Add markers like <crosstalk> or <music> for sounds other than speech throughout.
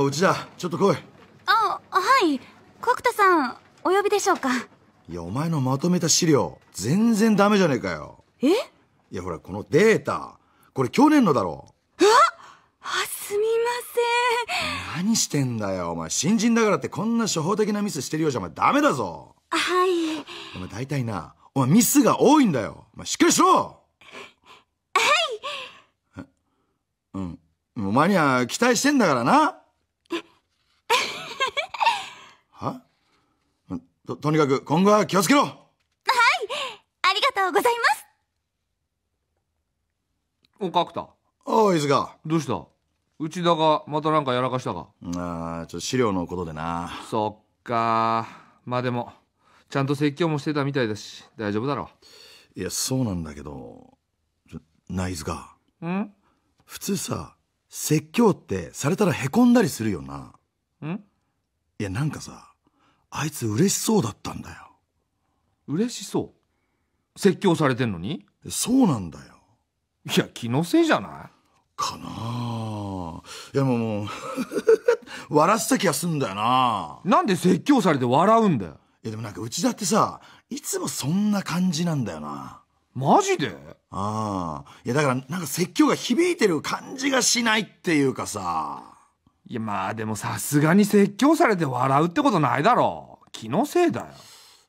うちだちょっと来いあはい角田さんお呼びでしょうかいやお前のまとめた資料全然ダメじゃねえかよえいやほらこのデータこれ去年のだろああすみません何してんだよお前新人だからってこんな初歩的なミスしてるようじゃお前ダメだぞはいお前大体なお前ミスが多いんだよお前しっかりしろはいうんお前には期待してんだからなはと、とにかく今後は気をつけろはいありがとうございますお、角田。おい、飯塚。どうした内田がまたなんかやらかしたかああ、ちょっと資料のことでな。そっか。まあでも、ちゃんと説教もしてたみたいだし、大丈夫だろう。いや、そうなんだけど、なょ、ナイスが。ん普通さ、説教ってされたらへこんだりするよな。んいや、なんかさ、あいつ嬉しそうだったんだよ嬉しそう説教されてんのにそうなんだよいや気のせいじゃないかないやもう <laughs> 笑ってた気がすんだよななんで説教されて笑うんだよいやでもなんかうちだってさいつもそんな感じなんだよなマジでああいやだからなんか説教が響いてる感じがしないっていうかさやまあでもさすがに説教されて笑うってことないだろう気のせいだよ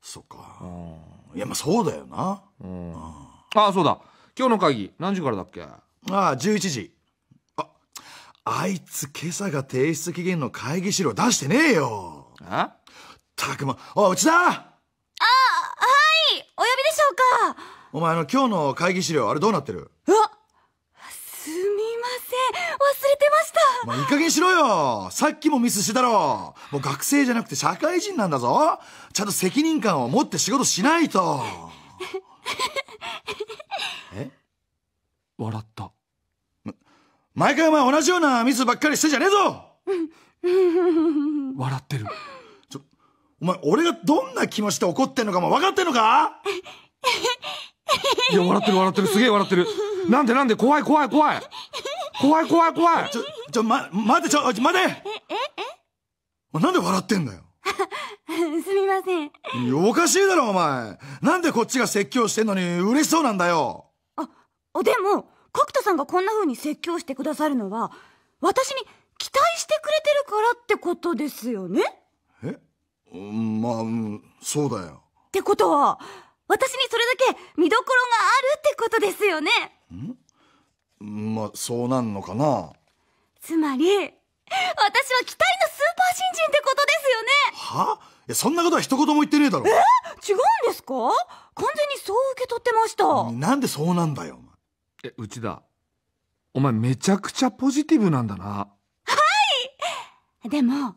そっか、うん、いやまあそうだよな、うん、うん、ああそうだ今日の会議何時からだっけああ11時ああいつ今朝が提出期限の会議資料出してねえよえたくまおうちだあはいお呼びでしょうかお前の今日の会議資料あれどうなってるうっすみません忘れてましたまあいい加減しろよさっきもミスしてたろもう学生じゃなくて社会人なんだぞちゃんと責任感を持って仕事しないと <laughs> え笑った毎回お前同じようなミスばっかりしてじゃねえぞ笑ってるちょお前俺がどんな気持ちで怒ってんのかも分かってんのか <laughs> いや笑ってる笑ってるすげえ笑ってるなんでなんで怖い怖い怖い怖い怖い怖いちょちょま待ってちょ待てえええなんで笑ってんだよ <laughs> すみませんおかしいだろお前なんでこっちが説教してんのに嬉しそうなんだよあでも角田さんがこんな風に説教してくださるのは私に期待してくれてるからってことですよねえまあ、そうだよってことは私にそれだけ見どころがあるってことですよねんまあそうなんのかなつまり私は期待のスーパー新人ってことですよねはあそんなことは一言も言ってねえだろえ違うんですか完全にそう受け取ってましたなんでそうなんだよえ内田お前めちゃくちゃポジティブなんだなはいでも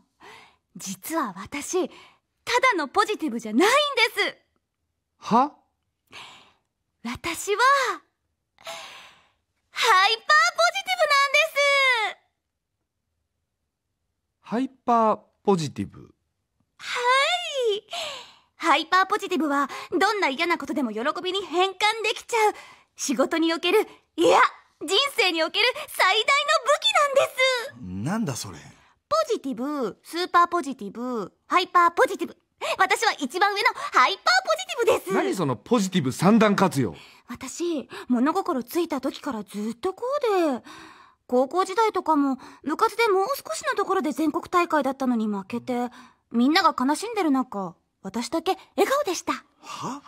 実は私ただのポジティブじゃないんですは私はハイパーポジティブなんですハイパーポジティブはいハイパーポジティブはどんな嫌なことでも喜びに変換できちゃう仕事におけるいや人生における最大の武器なんですなんだそれポジティブスーパーポジティブハイパーポジティブ私は一番上のハイパーポジティブです何そのポジティブ三段活用私物心ついた時からずっとこうで高校時代とかも部活でもう少しのところで全国大会だったのに負けてみんなが悲しんでる中私だけ笑顔でしたは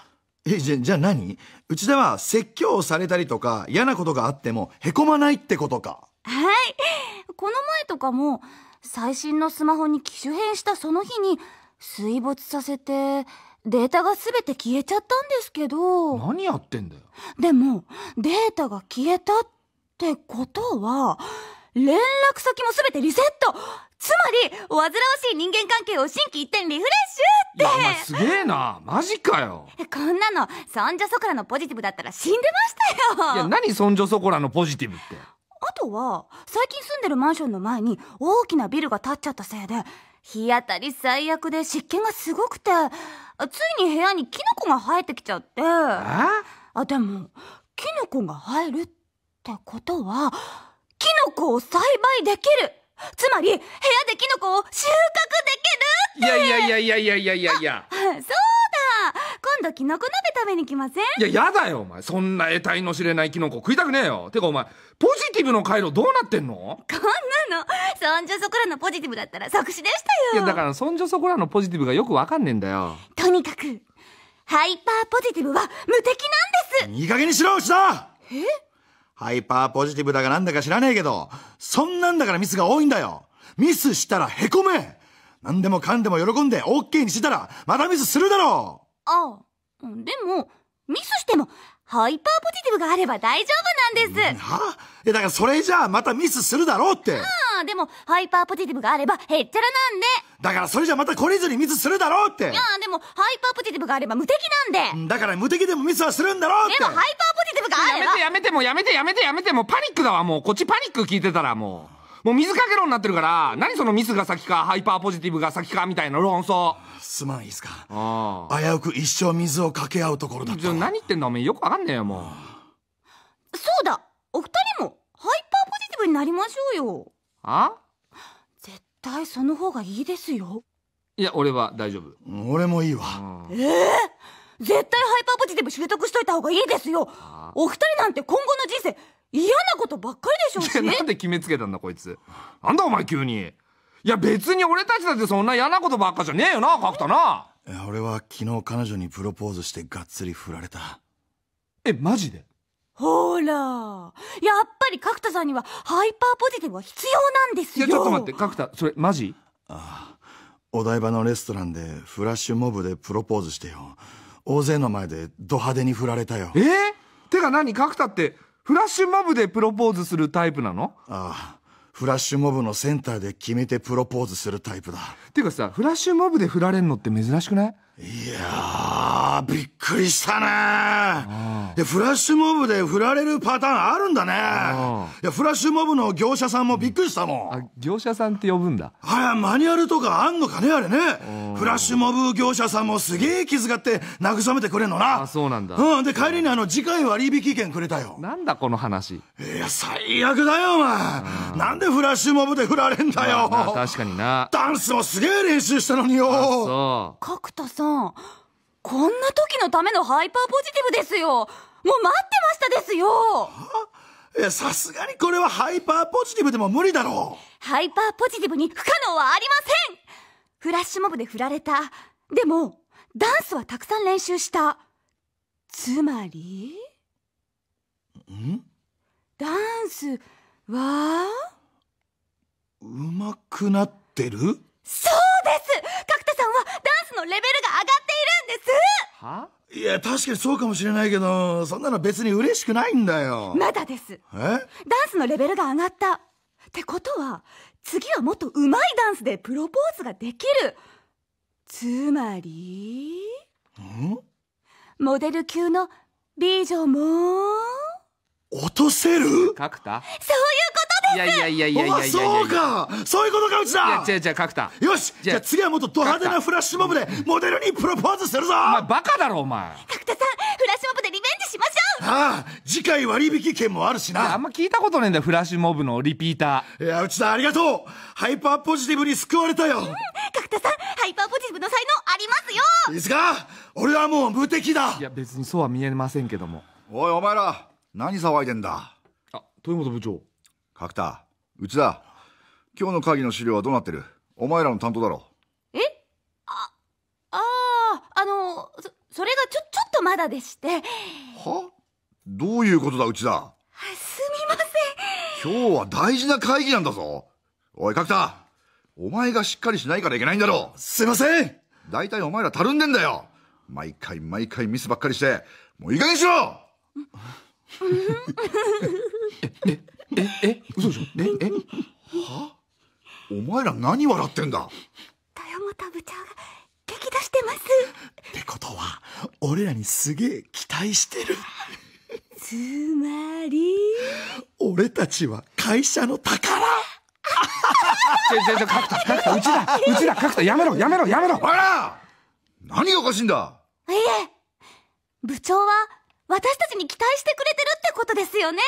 えじゃじゃあ何ちでは説教されたりとか嫌なことがあってもへこまないってことかはいこの前とかも最新のスマホに機種変したその日に水没させてデータが全て消えちゃったんですけど何やってんだよでもデータが消えたってことは連絡先も全てリセットつまり煩わしい人間関係を心機一転リフレッシュってすげえなマジかよこんなのそ女ソょラのポジティブだったら死んでましたよいや何そ女ソょラのポジティブってあとは最近住んでるマンションの前に大きなビルが建っちゃったせいで日当たり最悪で湿気がすごくて、ついに部屋にキノコが生えてきちゃって。あ、でも、キノコが生えるってことは、キノコを栽培できるつまり、部屋でキノコを収穫できるっていやいやいやいやいやいやいや。そう今度キノコ鍋食べに来ませんいや、やだよ、お前。そんな得体の知れないキノコ食いたくねえよ。てか、お前、ポジティブの回路どうなってんのこんなの、そんじょそこらのポジティブだったら即死でしたよ。いや、だから、そんじょそこらのポジティブがよくわかんねえんだよ。とにかく、ハイパーポジティブは無敵なんですいい加減にしろ、牛田えハイパーポジティブだかなんだか知らねえけど、そんなんだからミスが多いんだよ。ミスしたらへこめ何でもかんでも喜んで OK にしてたら、またミスするだろうああ。でも、ミスしても、ハイパーポジティブがあれば大丈夫なんです。はや、だからそれじゃあまたミスするだろうって。ああ、でも、ハイパーポジティブがあればへっちゃらなんで。だからそれじゃまた懲りずにミスするだろうって。いやでも、ハイパーポジティブがあれば無敵なんで。だから無敵でもミスはするんだろうって。でも、ハイパーポジティブがあれば。やめてやめてもやめてやめてやめてもパニックだわもう。こっちパニック聞いてたらもう。もう水かけ論になってるから何そのミスが先かハイパーポジティブが先かみたいな論争すまんいいすか危うく一生水をかけ合うところだった何言ってんだおめえよくわかんねえよもうそうだお二人もハイパーポジティブになりましょうよあ絶対その方がいいですよいや俺は大丈夫俺もいいわええー、絶対ハイパーポジティブ習得しといた方がいいですよお二人なんて今後の人生嫌なことばっかりでしょうしなんで決めつけたんだこいつなんだお前急にいや別に俺たちだってそんな嫌なことばっかじゃねえよな角田な俺は昨日彼女にプロポーズしてがっつり振られたえマジでほらやっぱり角田さんにはハイパーポジティブは必要なんですよいやちょっと待って角田それマジああお台場のレストランでフラッシュモブでプロポーズしてよ大勢の前でド派手に振られたよえー、てか何角田ってフラッシュモブでプロポーズするタイプなのああフラッシュモブのセンターで決めてプロポーズするタイプだっていうかさフラッシュモブで振られんのって珍しくないいやー、びっくりしたねで、フラッシュモブで振られるパターンあるんだねいや、フラッシュモブの業者さんもびっくりしたもん。あ、業者さんって呼ぶんだ。あれ、マニュアルとかあんのかねあれね。フラッシュモブ業者さんもすげえ気遣って慰めてくれんのな。あ、そうなんだ。うん。で、帰りにあの、次回割引券くれたよ。なんだこの話。いや、最悪だよ、お前。なんでフラッシュモブで振られんだよ。まあ、確かにな。ダンスもすげえ練習したのによ。そう。角田さん。こんな時のためのハイパーポジティブですよもう待ってましたですよさすがにこれはハイパーポジティブでも無理だろうハイパーポジティブに不可能はありませんフラッシュモブで振られたでもダンスはたくさん練習したつまりんダンスはうまくなってるそうですのレベルが上がっているんですはいや確かにそうかもしれないけどそんなの別に嬉しくないんだよまだですえダンスのレベルが上がったってことは次はもっとうまいダンスでプロポーズができるつまりモデル級の美女も落とせる角田そういうこといやいやいやいやいやそうかそういうことかうちだいや違う違う角田よしじゃあ次はもっとド派手なフラッシュモブでモデルにプロポーズするぞお前バカだろお前角田さんフラッシュモブでリベンジしましょうああ次回割引券もあるしなあんま聞いたことねえんだよフラッシュモブのリピーターいやうちだありがとうハイパーポジティブに救われたよ、角田さんハイパーポジティブの才能ありますよいいですか俺はもう無敵だいや別にそうは見えませんけどもおいお前ら何騒いでんだあ豊本部長角田内田今日の会議の資料はどうなってるお前らの担当だろえああああのそそれがちょちょっとまだでしてはどういうことだ内田すみません今日は大事な会議なんだぞおい角田お前がしっかりしないからいけないんだろすいません大体お前らたるんでんだよ毎回毎回ミスばっかりしてもういい加減しろええ <laughs> ええ嘘でしょええはお前ら何笑ってんだ豊本部長が激怒してますってことは俺らにすげえ期待してるつまり俺たちは会社の宝ちょちょ角田角田うちだうちだ角田やめろやめろやめろおら何がおかしいんだいえ部長は私たちに期待してくれてるってことですよね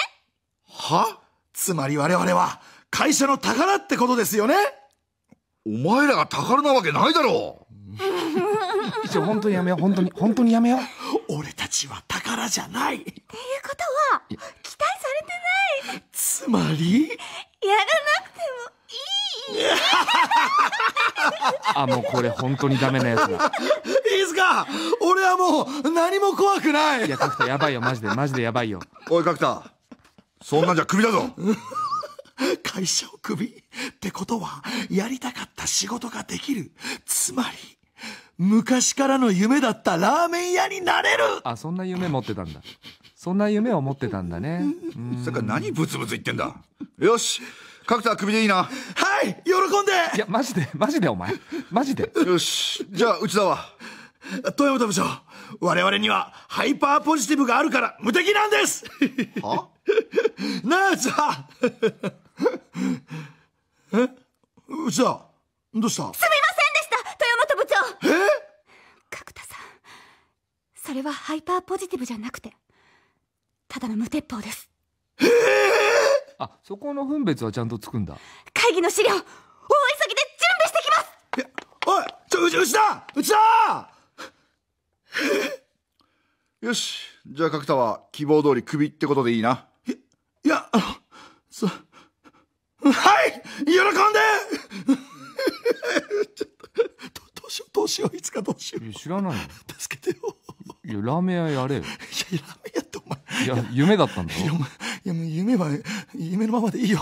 はつまり我々は会社の宝ってことですよねお前らが宝なわけないだろう <laughs> 一応本当にやめよう本当に本当にやめよう俺たちは宝じゃないっていうことは期待されてないつまりやらなくてもいい <laughs> あもうこれ本当にダメなやつだいいですか俺はもう何も怖くないいや角田やばいよマジでマジでやばいよおい角田そんなんじゃクビだぞ <laughs> 会社をクビってことはやりたかった仕事ができるつまり昔からの夢だったラーメン屋になれるあそんな夢持ってたんだそんな夢を持ってたんだねそれから何ブツブツ言ってんだよし角田はクビでいいなはい喜んでいやマジでマジでお前マジでよしじゃあ内田は富山部長我々にはハイパーポジティブがあるから無敵なんですは姉さん <laughs> えうちだどうしたすみませんでした豊本部長え角田さんそれはハイパーポジティブじゃなくてただの無鉄砲ですええー、あそこの分別はちゃんとつくんだ会議の資料大急ぎで準備してきますおいちょうちうちだうちだよしじゃあ角田は希望通りクビってことでいいなや、あの、そ、<laughs> はい喜んで <laughs> ちょっと、どうしよう、どうしよう、いつかどうしよう。いや知らないよ。助けてよ。いや、ラーメン屋やれよ。いや、ラーメン屋ってお前。いや、夢だったんだろ。いや、いやもう夢は、夢のままでいいよ。